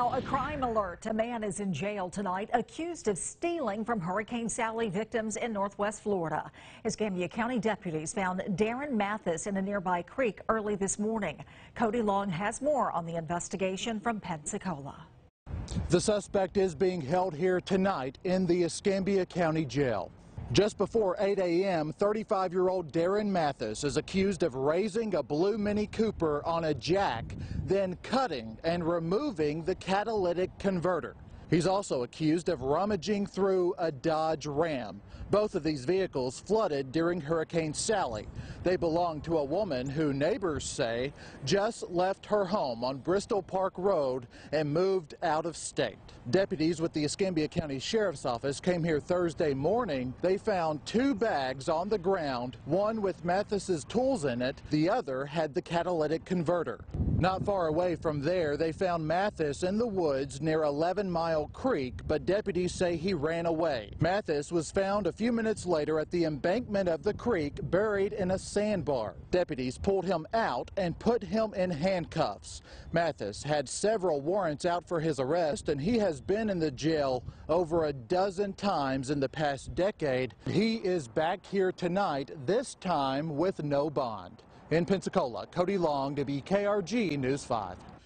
Now, a crime alert. A man is in jail tonight accused of stealing from Hurricane Sally victims in northwest Florida. Escambia Gambia County deputies found Darren Mathis in a nearby creek early this morning. Cody Long has more on the investigation from Pensacola. The suspect is being held here tonight in the Escambia County Jail. Just before 8 a.m., 35-year-old Darren Mathis is accused of raising a blue Mini Cooper on a jack, then cutting and removing the catalytic converter. He's also accused of rummaging through a Dodge Ram. Both of these vehicles flooded during Hurricane Sally. They belong to a woman who neighbors say just left her home on Bristol Park Road and moved out of state. Deputies with the Escambia County Sheriff's Office came here Thursday morning. They found two bags on the ground, one with Mathis's tools in it, the other had the catalytic converter. Not far away from there, they found Mathis in the woods near 11 Mile Creek, but deputies say he ran away. Mathis was found a few minutes later at the embankment of the creek, buried in a sandbar. Deputies pulled him out and put him in handcuffs. Mathis had several warrants out for his arrest, and he has been in the jail over a dozen times in the past decade. He is back here tonight, this time with no bond. In Pensacola, Cody Long, WKRG News 5.